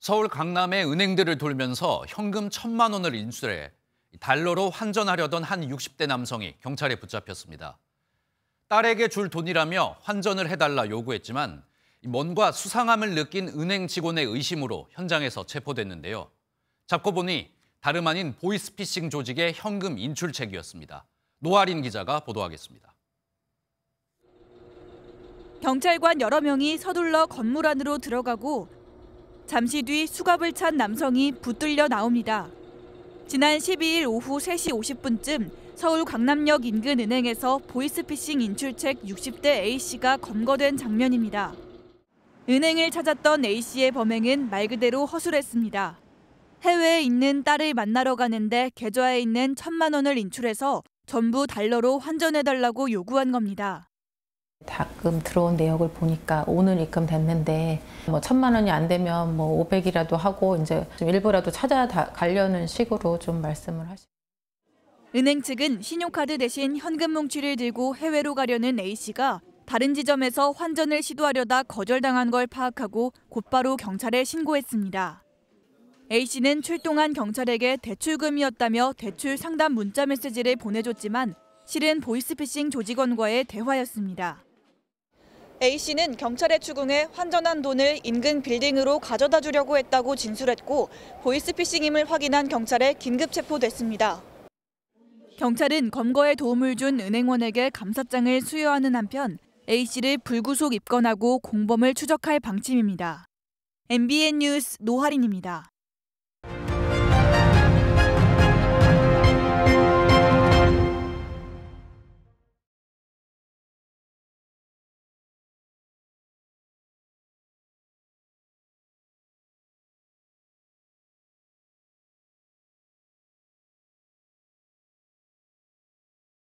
서울 강남의 은행들을 돌면서 현금 천만 원을 인출해 달러로 환전하려던 한 60대 남성이 경찰에 붙잡혔습니다. 딸에게 줄 돈이라며 환전을 해달라 요구했지만 뭔가 수상함을 느낀 은행 직원의 의심으로 현장에서 체포됐는데요. 잡고 보니 다름 아닌 보이스피싱 조직의 현금 인출책이었습니다. 노아린 기자가 보도하겠습니다. 경찰관 여러 명이 서둘러 건물 안으로 들어가고 잠시 뒤 수갑을 찬 남성이 붙들려 나옵니다. 지난 12일 오후 3시 50분쯤 서울 강남역 인근 은행에서 보이스피싱 인출책 60대 A씨가 검거된 장면입니다. 은행을 찾았던 A씨의 범행은 말 그대로 허술했습니다. 해외에 있는 딸을 만나러 가는데 계좌에 있는 천만 원을 인출해서 전부 달러로 환전해달라고 요구한 겁니다. 가끔 들어온 내역을 보니까 오늘 입금됐는데 뭐 천만 원이 안 되면 뭐오백이라도 하고 이제 좀 일부라도 찾아가려는 식으로 좀 말씀을 하시. 고 은행 측은 신용카드 대신 현금 뭉치를 들고 해외로 가려는 A 씨가 다른 지점에서 환전을 시도하려다 거절당한 걸 파악하고 곧바로 경찰에 신고했습니다. A 씨는 출동한 경찰에게 대출금이었다며 대출 상담 문자 메시지를 보내줬지만 실은 보이스피싱 조직원과의 대화였습니다. A씨는 경찰의 추궁에 환전한 돈을 인근 빌딩으로 가져다 주려고 했다고 진술했고 보이스피싱임을 확인한 경찰에 긴급 체포됐습니다. 경찰은 검거에 도움을 준 은행원에게 감사장을 수여하는 한편 A씨를 불구속 입건하고 공범을 추적할 방침입니다. MBN 뉴스 노하린입니다.